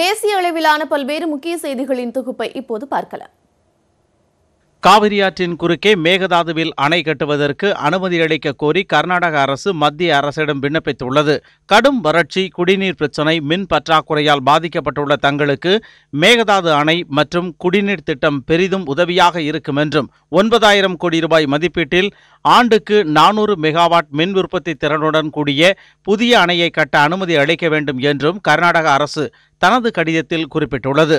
தேசிய அளவிலான பல்வேறு முக்கிய செய்திகளின் தொகுப்பை இப்போது பார்க்கலாம் காவிரியாற்றின் குறுக்கே மேகதாதுவில் அணை கட்டுவதற்கு அனுமதி அளிக்க கோரி கர்நாடக அரசு மத்திய அரசிடம் விண்ணப்பித்துள்ளது கடும் வறட்சி குடிநீர் பிரச்சினை மின் பற்றாக்குறையால் பாதிக்கப்பட்டுள்ள தங்களுக்கு மேகதாது அணை மற்றும் குடிநீர் திட்டம் பெரிதும் உதவியாக இருக்கும் என்றும் ஒன்பதாயிரம் கோடி ரூபாய் மதிப்பீட்டில் ஆண்டுக்கு நானூறு மெகாவாட் மின் உற்பத்தி திறனுடன் கூடிய புதிய அணையை கட்ட அனுமதி அளிக்க வேண்டும் என்றும் கர்நாடக அரசு தனது கடிதத்தில் குறிப்பிட்டுள்ளது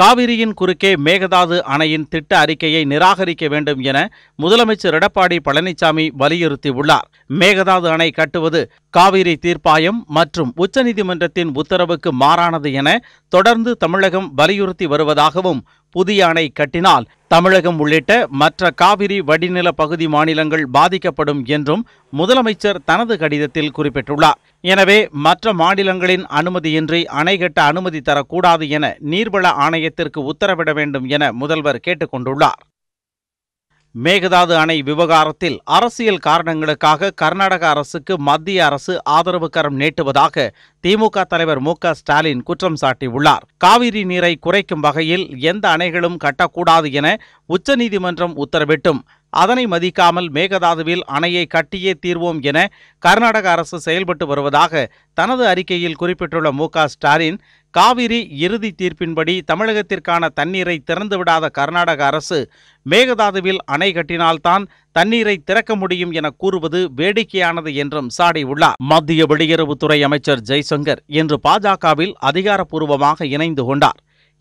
காவிரியின் குறுக்கே மேகதாது அணையின் திட்ட அறிக்கையை நிராகரிக்க வேண்டும் என முதலமைச்சர் எடப்பாடி பழனிசாமி வலியுறுத்தியுள்ளார் மேகதாது அணை கட்டுவது காவிரி தீர்ப்பாயம் மற்றும் உச்சநீதிமன்றத்தின் உத்தரவுக்கு மாறானது என தொடர்ந்து தமிழகம் வலியுறுத்தி வருவதாகவும் புதிய அணை கட்டினால் தமிழகம் உள்ளிட்ட மற்ற காவிரி வடிநில பகுதி மாநிலங்கள் பாதிக்கப்படும் என்றும் முதலமைச்சர் தனது கடிதத்தில் குறிப்பிட்டுள்ளார் எனவே மற்ற மாநிலங்களின் அனுமதியின்றி அணை கட்ட அனுமதி தரக்கூடாது என நீர்வள ஆணையத்திற்கு உத்தரவிட வேண்டும் என முதல்வர் கேட்டுக்கொண்டுள்ளார் மேகதாது அணை விவகாரத்தில் அரசியல் காரணங்களுக்காக கர்நாடக அரசுக்கு மத்திய அரசு ஆதரவு கரம் நீட்டுவதாக திமுக தலைவர் மு ஸ்டாலின் குற்றம் சாட்டியுள்ளார் காவிரி நீரை குறைக்கும் வகையில் எந்த அணைகளும் கட்டக்கூடாது என உச்சநீதிமன்றம் உத்தரவிட்டும் அதனை மதிக்காமல் மேகதாதுவில் அணையை கட்டியே தீர்வோம் என கர்நாடக அரசு செயல்பட்டு வருவதாக தனது அறிக்கையில் குறிப்பிட்டுள்ள மு ஸ்டாலின் காவிரி இறுதி தீர்ப்பின்படி தமிழகத்திற்கான தண்ணீரை திறந்துவிடாத கர்நாடக அரசு மேகதாதுவில் அணை கட்டினால்தான் தண்ணீரை திறக்க முடியும் என கூறுவது வேடிக்கையானது என்றும் சாடியுள்ளார் மத்திய வெளியுறவுத்துறை அமைச்சர் ஜெய்சங்கர் இன்று பாஜகவில் அதிகாரப்பூர்வமாக இணைந்து கொண்டார்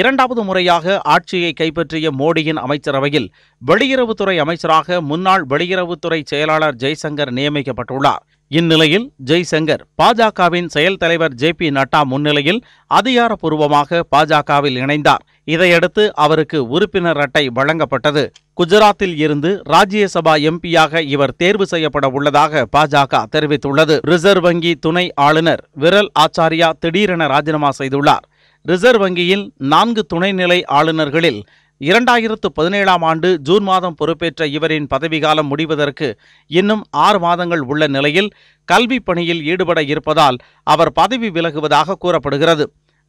இரண்டாவது முறையாக ஆட்சியை கைப்பற்றிய மோடியின் அமைச்சரவையில் வெளியுறவுத்துறை அமைச்சராக முன்னாள் வெளியுறவுத்துறை செயலாளர் ஜெய்சங்கர் நியமிக்கப்பட்டுள்ளார் இந்நிலையில் ஜெய்சங்கர் பாஜகவின் செயல் தலைவர் ஜே பி நட்டா முன்னிலையில் அதிகாரப்பூர்வமாக பாஜகவில் இணைந்தார் இதையடுத்து அவருக்கு உறுப்பினர் அட்டை வழங்கப்பட்டது குஜராத்தில் இருந்து ராஜ்யசபா எம்பியாக இவர் தேர்வு செய்யப்பட உள்ளதாக பாஜக தெரிவித்துள்ளது ரிசர்வ் வங்கி துணை ஆளுநர் விரல் ஆச்சாரியா திடீரென ராஜினாமா செய்துள்ளார் ரிசர்வ் வங்கியின் நான்கு துணைநிலை ஆளுநர்களில் இரண்டாயிரத்து பதினேழாம் ஆண்டு ஜூன் மாதம் பொறுப்பேற்ற இவரின் பதவிகாலம் முடிவதற்கு இன்னும் ஆறு மாதங்கள் உள்ள நிலையில் கல்வி பணியில் ஈடுபட இருப்பதால் அவர் பதவி விலகுவதாக கூறப்படுகிறது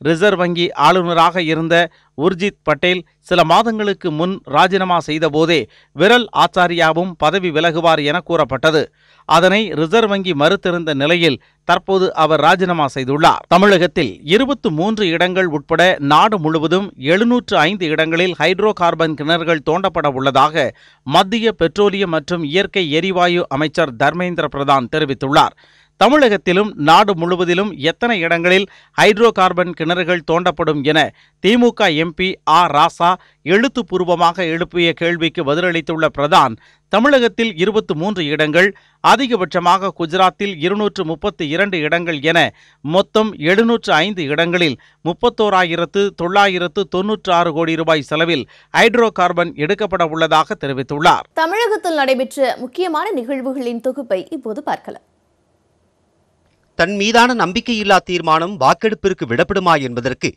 ரிசர்வ் வங்கி ஆளுநராக இருந்த உர்ஜித் பட்டேல் சில மாதங்களுக்கு முன் ராஜினாமா செய்தபோதே விரல் ஆச்சாரியாவும் பதவி விலகுவார் என கூறப்பட்டது அதனை ரிசர்வ் வங்கி மறுத்திருந்த நிலையில் தற்போது அவர் ராஜினாமா செய்துள்ளார் தமிழகத்தில் இருபத்து மூன்று இடங்கள் உட்பட நாடு முழுவதும் எழுநூற்று ஐந்து இடங்களில் ஹைட்ரோ கார்பன் கிணறுகள் தோண்டப்பட உள்ளதாக மத்திய பெட்ரோலியம் மற்றும் இயற்கை எரிவாயு அமைச்சர் தர்மேந்திர பிரதான் தெரிவித்துள்ளார் தமிழகத்திலும் நாடு முழுவதிலும் எத்தனை இடங்களில் ஹைட்ரோ கார்பன் கிணறுகள் தோண்டப்படும் என திமுக எம்பி ஆ ராசா எழுத்துப்பூர்வமாக எழுப்பிய கேள்விக்கு பதிலளித்துள்ள பிரதான் தமிழகத்தில் இருபத்து மூன்று இடங்கள் அதிகபட்சமாக குஜராத்தில் இருநூற்று முப்பத்து இரண்டு இடங்கள் என மொத்தம் எழுநூற்று ஐந்து இடங்களில் முப்பத்தோராயிரத்து தொள்ளாயிரத்து தொன்னூற்று ஆறு கோடி ரூபாய் செலவில் ஹைட்ரோ கார்பன் எடுக்கப்பட உள்ளதாக தெரிவித்துள்ளார் தமிழகத்தில் நடைபெற்ற முக்கியமான நிகழ்வுகளின் தொகுப்பை இப்போது பார்க்கலாம் தன் மீதான நம்பிக்கையில்லா தீர்மானம் வாக்கெடுப்பிற்கு விடப்படுமா என்பதற்கு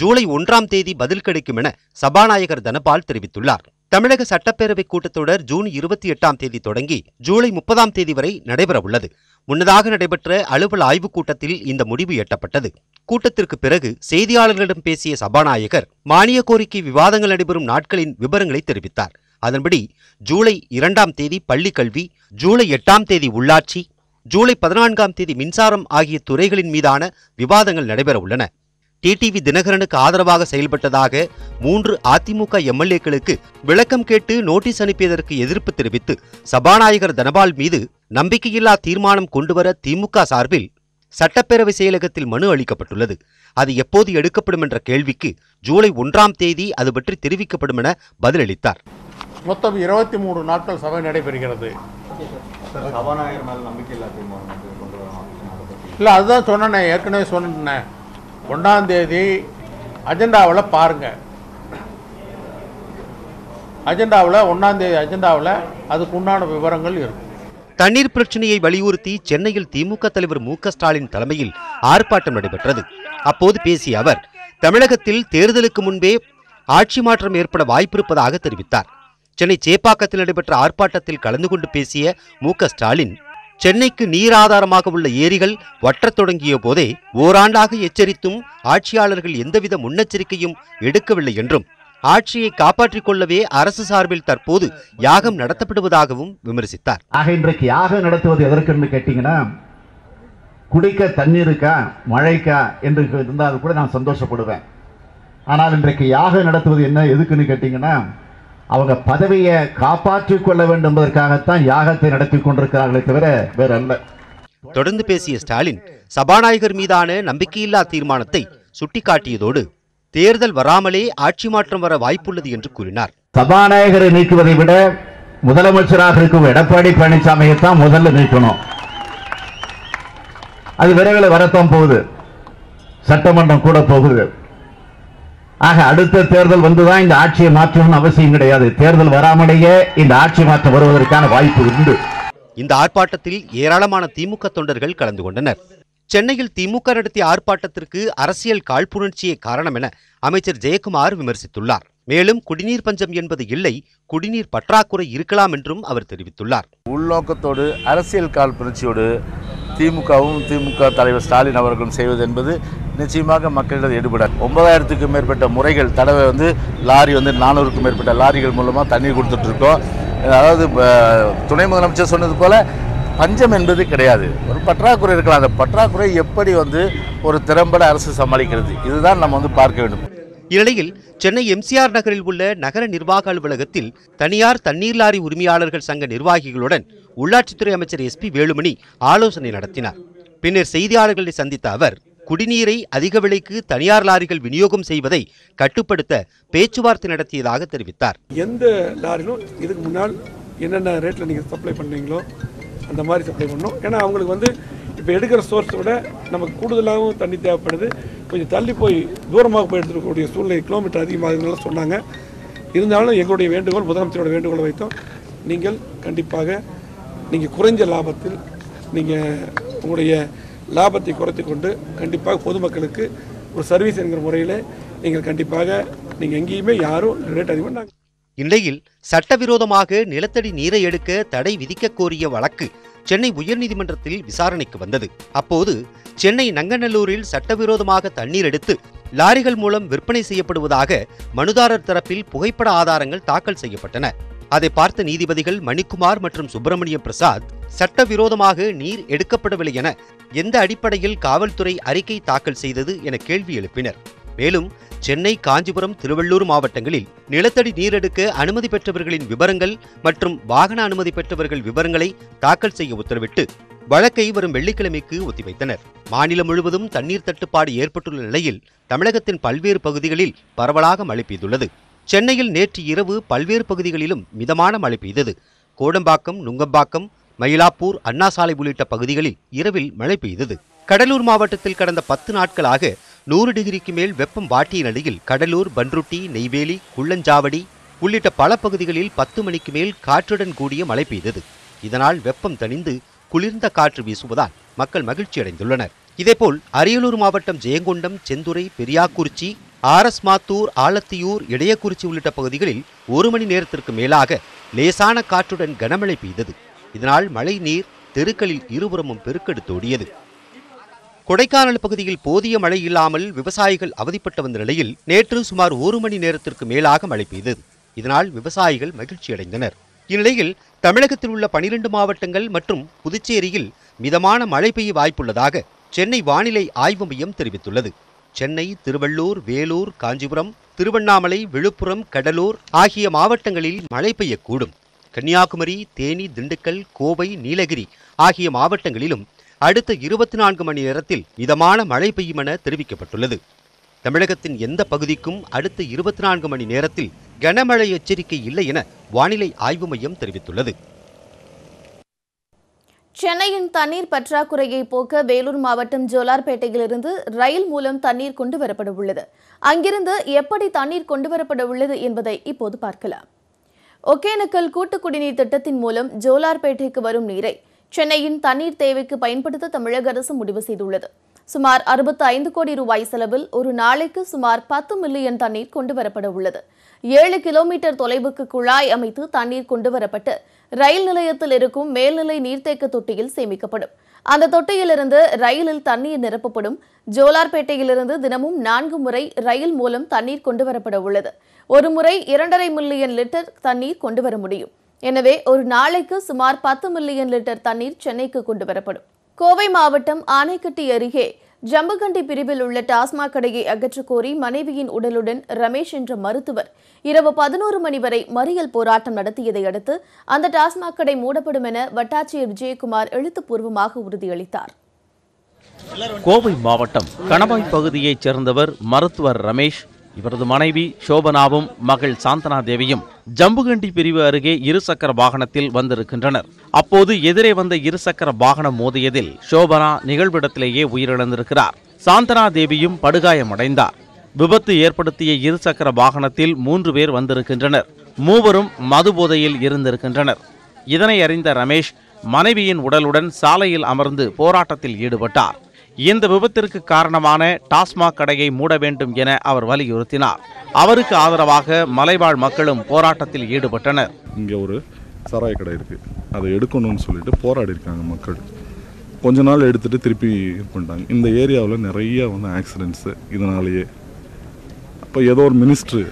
ஜூலை ஒன்றாம் தேதி பதில் கிடைக்கும் என சபாநாயகர் தனபால் தெரிவித்துள்ளார் தமிழக சட்டப்பேரவை கூட்டத்தொடர் ஜூன் இருபத்தி எட்டாம் தேதி தொடங்கி ஜூலை முப்பதாம் தேதி வரை நடைபெறவுள்ளது முன்னதாக நடைபெற்ற அலுவல் ஆய்வுக் கூட்டத்தில் இந்த முடிவு எட்டப்பட்டது கூட்டத்திற்கு பிறகு செய்தியாளர்களிடம் பேசிய சபாநாயகர் மானிய கோரிக்கை விவாதங்கள் நடைபெறும் நாட்களின் விவரங்களை தெரிவித்தார் அதன்படி ஜூலை இரண்டாம் தேதி பள்ளிக்கல்வி ஜூலை எட்டாம் தேதி உள்ளாட்சி ஜூலை பதினான்காம் தேதி மின்சாரம் ஆகிய துறைகளின் மீதான விவாதங்கள் நடைபெற உள்ளன டிடிவி தினகரனுக்கு ஆதரவாக செயல்பட்டதாக மூன்று அதிமுக எம்எல்ஏக்களுக்கு விளக்கம் கேட்டு நோட்டீஸ் அனுப்பியதற்கு எதிர்ப்பு தெரிவித்து சபாநாயகர் தனபால் மீது நம்பிக்கையில்லா தீர்மானம் கொண்டுவர திமுக சார்பில் சட்டப்பேரவை செயலகத்தில் மனு அளிக்கப்பட்டுள்ளது அது எப்போது எடுக்கப்படும் என்ற கேள்விக்கு ஜூலை ஒன்றாம் தேதி அது பற்றி தெரிவிக்கப்படும் என பதிலளித்தார் மொத்தம் இருபத்தி மூன்று நாட்கள் சபை நடைபெறுகிறது இல்லை அதுதான் சொன்னேன் ஏற்கனவே சொன்னேன் ஒன்றாம் தேதி அஜெண்டாவில் பாருங்க அஜெண்டாவில் ஒன்றாம் தேதி அஜெண்டாவில் அதுக்கு உண்டான விவரங்கள் இருக்கும் தண்ணீர் பிரச்சனையை வலியுறுத்தி சென்னையில் திமுக தலைவர் மு ஸ்டாலின் தலைமையில் ஆர்ப்பாட்டம் நடைபெற்றது அப்போது பேசிய அவர் தமிழகத்தில் தேர்தலுக்கு முன்பே ஆட்சி மாற்றம் ஏற்பட வாய்ப்பிருப்பதாக தெரிவித்தார் சென்னை சேப்பாக்கத்தில் நடைபெற்ற ஆர்ப்பாட்டத்தில் கலந்து கொண்டு பேசிய மு ஸ்டாலின் சென்னைக்கு நீர் ஆதாரமாக உள்ள ஏரிகள் வற்றத் தொடங்கிய போதே ஓராண்டாக எச்சரித்தும் ஆட்சியாளர்கள் எந்தவித முன்னெச்சரிக்கையும் எடுக்கவில்லை என்றும் ஆட்சியை காப்பாற்றிக் கொள்ளவே அரசு சார்பில் தற்போது யாகம் நடத்தப்படுவதாகவும் விமர்சித்தார் ஆக இன்றைக்கு யாகம் நடத்துவது எதற்கென்று கேட்டீங்கன்னா குடிக்க தண்ணீருக்கா மழைக்கா என்று இருந்தால் கூட நான் சந்தோஷப்படுவேன் ஆனால் இன்றைக்கு யாகம் நடத்துவது என்ன எதுக்குன்னு கேட்டீங்கன்னா அவங்க பதவியை காப்பாற்றிக் கொள்ள வேண்டும் என்பதற்காகத்தான் யாகத்தை நடத்தி கொண்டிருக்கிறார்களே தவிர அல்ல தொடர்ந்து பேசிய ஸ்டாலின் சபாநாயகர் மீதான நம்பிக்கையில்லா தீர்மானத்தை சுட்டிக்காட்டியதோடு தேர்தல் வராமலே ஆட்சி மாற்றம் வர வாய்ப்புள்ளது என்று கூறினார் சபாநாயகரை நீக்குவதை விட முதலமைச்சராக இருக்கும் எடப்பாடி பழனிசாமியை தான் முதல்ல நீக்கணும் அது விரைவில் வரத்தான் போகுது சட்டமன்றம் கூட போகுது ஆக அடுத்த தேர்தல் வந்துதான் இந்த ஆட்சியை மாற்றணும்னு அவசியம் கிடையாது தேர்தல் வராமலேயே இந்த ஆட்சி மாற்றம் வருவதற்கான வாய்ப்பு உண்டு இந்த ஆர்ப்பாட்டத்தில் ஏராளமான திமுக தொண்டர்கள் கலந்து கொண்டனர் சென்னையில் திமுக நடத்திய ஆர்ப்பாட்டத்திற்கு அரசியல் காழ்ப்புணர்ச்சியே காரணம் என அமைச்சர் ஜெயக்குமார் விமர்சித்துள்ளார் மேலும் குடிநீர் பஞ்சம் என்பது இல்லை குடிநீர் பற்றாக்குறை இருக்கலாம் என்றும் அவர் தெரிவித்துள்ளார் உள்நோக்கத்தோடு அரசியல் காழ்ப்புணர்ச்சியோடு திமுகவும் திமுக தலைவர் ஸ்டாலின் அவர்களும் செய்வது என்பது நிச்சயமாக மக்களிடம் எடுபட ஒன்பதாயிரத்துக்கும் மேற்பட்ட முறைகள் தடவை வந்து லாரி வந்து நானூறுக்கும் மேற்பட்ட லாரிகள் மூலமாக தண்ணீர் கொடுத்துட்ருக்கோம் அதாவது துணை முதலமைச்சர் சொன்னது போல் பஞ்சம் என்பது கிடையாது ஒரு பற்றாக்குறை இருக்கலாம் அந்த பற்றாக்குறை எப்படி வந்து ஒரு திறம்பட அரசு சமாளிக்கிறது இதுதான் நம்ம வந்து பார்க்க வேண்டும் இந்நிலையில் சென்னை எம்சிஆர் நகரில் உள்ள நகர நிர்வாக அலுவலகத்தில் தனியார் தண்ணீர் லாரி உரிமையாளர்கள் சங்க நிர்வாகிகளுடன் உள்ளாட்சித்துறை அமைச்சர் எஸ்பி வேலுமணி ஆலோசனை நடத்தினார் பின்னர் செய்தியாளர்களை சந்தித்த அவர் குடிநீரை அதிக விலைக்கு தனியார் லாரிகள் விநியோகம் செய்வதை கட்டுப்படுத்த பேச்சுவார்த்தை நடத்தியதாக தெரிவித்தார் எந்த லாரிலும் இதுக்கு முன்னால் என்னென்ன ரேட்டில் நீங்கள் சப்ளை பண்ணீங்களோ அந்த மாதிரி சப்ளை பண்ணணும் ஏன்னா அவங்களுக்கு வந்து இப்போ எடுக்கிற சோர்ஸோட நமக்கு கூடுதலாகவும் தண்ணி தேவைப்படுது கொஞ்சம் தள்ளி போய் தூரமாக போய் எடுத்துருக்கக்கூடிய சூழ்நிலை கிலோமீட்டர் அதிகமாக சொன்னாங்க இருந்தாலும் எங்களுடைய வேண்டுகோள் முதலமைச்சரோட வேண்டுகோளை வைத்தோம் நீங்கள் கண்டிப்பாக நீங்கள் குறைஞ்ச லாபத்தில் நீங்கள் உங்களுடைய லாபத்தை குறைத்து கொண்டு கண்டிப்பாக பொதுமக்களுக்கு ஒரு சர்வீஸ் என்கிற முறையில் நீங்கள் கண்டிப்பாக நீங்கள் எங்கேயுமே யாரும் ரேட் அதிகம் நாங்கள் இந்நிலையில் சட்டவிரோதமாக நிலத்தடி நீரை எடுக்க தடை விதிக்க கோரிய வழக்கு சென்னை உயர்நீதிமன்றத்தில் விசாரணைக்கு வந்தது அப்போது சென்னை நங்கநல்லூரில் சட்டவிரோதமாக தண்ணீர் எடுத்து லாரிகள் மூலம் விற்பனை செய்யப்படுவதாக மனுதாரர் தரப்பில் புகைப்பட ஆதாரங்கள் தாக்கல் செய்யப்பட்டன அதை பார்த்த நீதிபதிகள் மணிக்குமார் மற்றும் சுப்பிரமணியம் பிரசாத் சட்டவிரோதமாக நீர் எடுக்கப்படவில்லை என எந்த அடிப்படையில் காவல்துறை அறிக்கை தாக்கல் செய்தது என கேள்வி எழுப்பினர் மேலும் சென்னை காஞ்சிபுரம் திருவள்ளூர் மாவட்டங்களில் நிலத்தடி நீர் எடுக்க அனுமதி பெற்றவர்களின் விவரங்கள் மற்றும் வாகன அனுமதி பெற்றவர்கள் விவரங்களை தாக்கல் செய்ய உத்தரவிட்டு வழக்கை வரும் வெள்ளிக்கிழமைக்கு ஒத்திவைத்தனர் மாநிலம் முழுவதும் தண்ணீர் தட்டுப்பாடு ஏற்பட்டுள்ள நிலையில் தமிழகத்தின் பல்வேறு பகுதிகளில் பரவலாக மழை பெய்துள்ளது சென்னையில் நேற்று இரவு பல்வேறு பகுதிகளிலும் மிதமான மழை பெய்தது கோடம்பாக்கம் நுங்கம்பாக்கம் மயிலாப்பூர் அண்ணா சாலை உள்ளிட்ட பகுதிகளில் இரவில் மழை பெய்தது கடலூர் மாவட்டத்தில் கடந்த பத்து நாட்களாக நூறு டிகிரிக்கு மேல் வெப்பம் வாட்டிய நிலையில் கடலூர் பன்ருட்டி நெய்வேலி குள்ளஞ்சாவடி உள்ளிட்ட பல பகுதிகளில் பத்து மணிக்கு மேல் காற்றுடன் கூடிய மழை பெய்தது இதனால் வெப்பம் தணிந்து குளிர்ந்த காற்று வீசுவதால் மக்கள் மகிழ்ச்சி அடைந்துள்ளனர் இதேபோல் அரியலூர் மாவட்டம் ஜெயங்கொண்டம் செந்துறை பெரியாக்குறிச்சி ஆர்எஸ் மாத்தூர் ஆலத்தியூர் இடையக்குறிச்சி உள்ளிட்ட பகுதிகளில் ஒரு மணி நேரத்திற்கு மேலாக லேசான காற்றுடன் கனமழை பெய்தது இதனால் மழை நீர் தெருக்களில் இருபுறமும் பெருக்கெடுத்தோடியது கொடைக்கானல் பகுதியில் போதிய மழை இல்லாமல் விவசாயிகள் அவதிப்பட்டு வந்த நிலையில் நேற்று சுமார் ஒரு மணி நேரத்திற்கு மேலாக மழை பெய்தது இதனால் விவசாயிகள் மகிழ்ச்சியடைந்தனர் இந்நிலையில் தமிழகத்தில் உள்ள பனிரெண்டு மாவட்டங்கள் மற்றும் புதுச்சேரியில் மிதமான மழை பெய்ய வாய்ப்புள்ளதாக சென்னை வானிலை ஆய்வு மையம் தெரிவித்துள்ளது சென்னை திருவள்ளூர் வேலூர் காஞ்சிபுரம் திருவண்ணாமலை விழுப்புரம் கடலூர் ஆகிய மாவட்டங்களில் மழை பெய்யக்கூடும் கன்னியாகுமரி தேனி திண்டுக்கல் கோவை நீலகிரி ஆகிய மாவட்டங்களிலும் அடுத்த இருபத்தி நான்கு மணி நேரத்தில் மிதமான மழை பெய்யும் என தெரிவிக்கப்பட்டுள்ளது தமிழகத்தின் எந்த பகுதிக்கும் அடுத்த இருபத்தி நான்கு மணி நேரத்தில் கனமழை எச்சரிக்கை இல்லை என வானிலை ஆய்வு மையம் தெரிவித்துள்ளது சென்னையின் தண்ணீர் பற்றாக்குறையை போக்க வேலூர் மாவட்டம் ஜோலார்பேட்டையிலிருந்து ரயில் மூலம் தண்ணீர் கொண்டு வரப்பட உள்ளது அங்கிருந்து எப்படி தண்ணீர் கொண்டு வரப்பட உள்ளது என்பதை இப்போது பார்க்கலாம் ஒகேனக்கல் கூட்டு குடிநீர் திட்டத்தின் மூலம் ஜோலார்பேட்டைக்கு வரும் நீரை சென்னையின் தண்ணீர் தேவைக்கு பயன்படுத்த தமிழக அரசு முடிவு செய்துள்ளது சுமார் அறுபத்து ஐந்து கோடி ரூபாய் செலவில் ஒரு நாளைக்கு சுமார் பத்து மில்லியன் தண்ணீர் கொண்டுவரப்பட உள்ளது ஏழு கிலோமீட்டர் தொலைவுக்கு குழாய் அமைத்து தண்ணீர் கொண்டுவரப்பட்டு ரயில் நிலையத்தில் இருக்கும் மேல்நிலை நீர்த்தேக்க தொட்டியில் சேமிக்கப்படும் அந்த தொட்டியிலிருந்து ரயிலில் தண்ணீர் நிரப்பப்படும் ஜோலார்பேட்டையிலிருந்து தினமும் நான்கு முறை ரயில் மூலம் தண்ணீர் கொண்டுவரப்பட உள்ளது ஒரு முறை இரண்டரை மில்லியன் லிட்டர் தண்ணீர் கொண்டுவர முடியும் எனவே ஒரு நாளைக்கு சுமார் பத்து மில்லியன் லிட்டர் தண்ணீர் சென்னைக்கு கொண்டுவரப்படும் கோவை மாவட்டம் ஆனைக்கட்டி அருகே ஜம்புகண்டி பிரிவில் உள்ள டாஸ்மாக் கடையை கோரி மனைவியின் உடலுடன் ரமேஷ் என்ற மருத்துவர் இரவு பதினோரு மணி வரை மறியல் போராட்டம் நடத்தியதை அடுத்து அந்த டாஸ்மாக் கடை மூடப்படும் என வட்டாட்சியர் விஜயகுமார் எழுத்துப்பூர்வமாக உறுதியளித்தார் கோவை மாவட்டம் கணவாய் பகுதியைச் சேர்ந்தவர் மருத்துவர் ரமேஷ் இவரது மனைவி சோபனாவும் மகள் சாந்தனா தேவியும் ஜம்புகண்டி பிரிவு அருகே இருசக்கர வாகனத்தில் வந்திருக்கின்றனர் அப்போது எதிரே வந்த இருசக்கர வாகனம் மோதியதில் சோபனா நிகழ்விடத்திலேயே உயிரிழந்திருக்கிறார் சாந்தனா தேவியும் படுகாயமடைந்தார் விபத்து ஏற்படுத்திய இருசக்கர வாகனத்தில் மூன்று பேர் வந்திருக்கின்றனர் மூவரும் மது போதையில் இருந்திருக்கின்றனர் இதனை அறிந்த ரமேஷ் மனைவியின் உடலுடன் சாலையில் அமர்ந்து போராட்டத்தில் ஈடுபட்டார் இந்த விபத்திற்கு காரணமான டாஸ்மாக் கடையை மூட வேண்டும் என அவர் வலியுறுத்தினார் அவருக்கு ஆதரவாக மலைவாழ் மக்களும் போராட்டத்தில் ஈடுபட்டனர் இங்கே ஒரு சராய் கடை இருக்குது அதை எடுக்கணும்னு சொல்லிட்டு போராடி இருக்காங்க மக்கள் கொஞ்ச நாள் எடுத்துகிட்டு திருப்பி இது பண்ணிட்டாங்க இந்த ஏரியாவில் நிறைய வந்து ஆக்சிடென்ட்ஸு இதனாலேயே அப்போ ஏதோ ஒரு மினிஸ்ட்ரு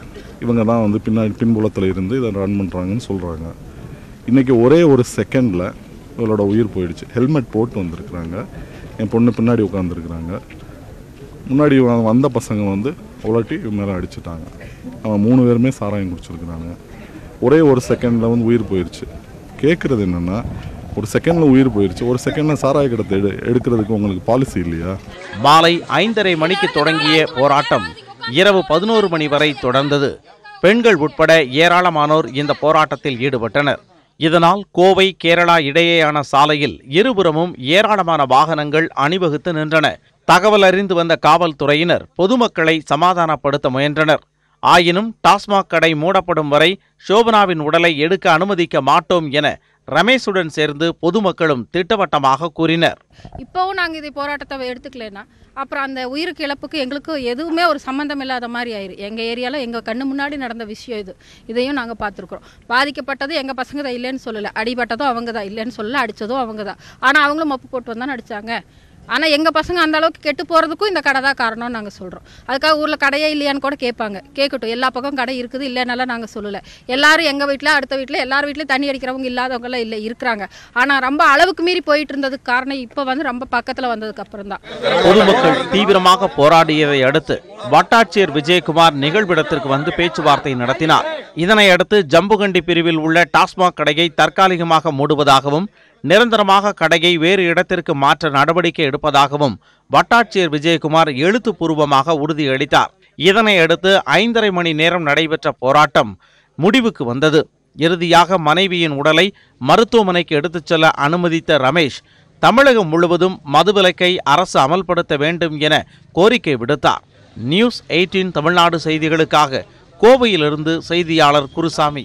இவங்க தான் வந்து பின்னாடி பின்புலத்தில் இருந்து இதை ரன் பண்ணுறாங்கன்னு சொல்கிறாங்க இன்றைக்கி ஒரே ஒரு செகண்டில் இவளோட உயிர் போயிடுச்சு ஹெல்மெட் போட்டு வந்திருக்கிறாங்க என் பொண்ணு பின்னாடி உட்காந்துருக்குறாங்க முன்னாடி வந்த பசங்க வந்து உலட்டி மேலே அடிச்சுட்டாங்க அவன் மூணு பேருமே சாராயம் குடிச்சிருக்கிறாங்க ஒரே ஒரு செகண்டில் வந்து உயிர் போயிடுச்சு கேட்குறது என்னென்னா ஒரு செகண்டில் உயிர் போயிடுச்சு ஒரு செகண்டில் சாராய கடத்தை எடு எடுக்கிறதுக்கு உங்களுக்கு பாலிசி இல்லையா மாலை ஐந்தரை மணிக்கு தொடங்கிய போராட்டம் இரவு பதினோரு மணி வரை தொடர்ந்தது பெண்கள் உட்பட ஏராளமானோர் இந்த போராட்டத்தில் ஈடுபட்டனர் இதனால் கோவை கேரளா இடையேயான சாலையில் இருபுறமும் ஏராளமான வாகனங்கள் அணிவகுத்து நின்றன தகவல் அறிந்து வந்த காவல்துறையினர் பொதுமக்களை சமாதானப்படுத்த முயன்றனர் ஆயினும் டாஸ்மாக் கடை மூடப்படும் வரை சோபனாவின் உடலை எடுக்க அனுமதிக்க மாட்டோம் என ரமேஷுடன் சேர்ந்து பொதுமக்களும் திட்டவட்டமாக கூறினர் இப்போவும் நாங்கள் இதை போராட்டத்தை எடுத்துக்கலன்னா அப்புறம் அந்த உயிருக்கு இழப்புக்கு எங்களுக்கு எதுவுமே ஒரு சம்மந்தம் இல்லாத மாதிரி ஆயிரு எங்கள் ஏரியாவில் எங்கள் கண்ணு முன்னாடி நடந்த விஷயம் இது இதையும் நாங்கள் பார்த்துருக்குறோம் பாதிக்கப்பட்டது எங்கள் பசங்க தான் இல்லைன்னு சொல்லலை அடிபட்டதும் அவங்க தான் இல்லைன்னு சொல்லலை அடித்ததும் அவங்க தான் ஆனால் அவங்களும் மப்பு போட்டு வந்தால் அடித்தாங்க ஆனால் எங்கள் பசங்க அந்த அளவுக்கு கெட்டு போகிறதுக்கும் இந்த கடை தான் காரணம்னு நாங்கள் சொல்கிறோம் அதுக்காக ஊரில் கடையே இல்லையான்னு கூட கேட்பாங்க கேட்கட்டும் எல்லா பக்கம் கடை இருக்குது இல்லைனால நாங்கள் சொல்லலை எல்லாரும் எங்கள் வீட்டில் அடுத்த வீட்டில் எல்லார் வீட்லையும் தண்ணி அடிக்கிறவங்க இல்லாதவங்களாம் இல்லை இருக்கிறாங்க ஆனால் ரொம்ப அளவுக்கு மீறி போயிட்டு இருந்ததுக்கு காரணம் இப்போ வந்து ரொம்ப பக்கத்தில் வந்ததுக்கு அப்புறம் தான் பொதுமக்கள் தீவிரமாக போராடியதை அடுத்து வட்டாட்சியர் விஜயகுமார் நிகழ்விடத்திற்கு வந்து பேச்சுவார்த்தை நடத்தினார் இதனை அடுத்து ஜம்புகண்டி பிரிவில் உள்ள டாஸ்மாக் கடையை தற்காலிகமாக மூடுவதாகவும் நிரந்தரமாக கடையை வேறு இடத்திற்கு மாற்ற நடவடிக்கை எடுப்பதாகவும் வட்டாட்சியர் விஜயகுமார் எழுத்துப்பூர்வமாக உறுதியளித்தார் இதனை அடுத்து ஐந்தரை மணி நேரம் நடைபெற்ற போராட்டம் முடிவுக்கு வந்தது இறுதியாக மனைவியின் உடலை மருத்துவமனைக்கு எடுத்துச் செல்ல அனுமதித்த ரமேஷ் தமிழகம் முழுவதும் மதுவிலக்கை அரசு அமல்படுத்த வேண்டும் என கோரிக்கை விடுத்தார் நியூஸ் எயிட்டீன் தமிழ்நாடு செய்திகளுக்காக கோவையிலிருந்து செய்தியாளர் குருசாமி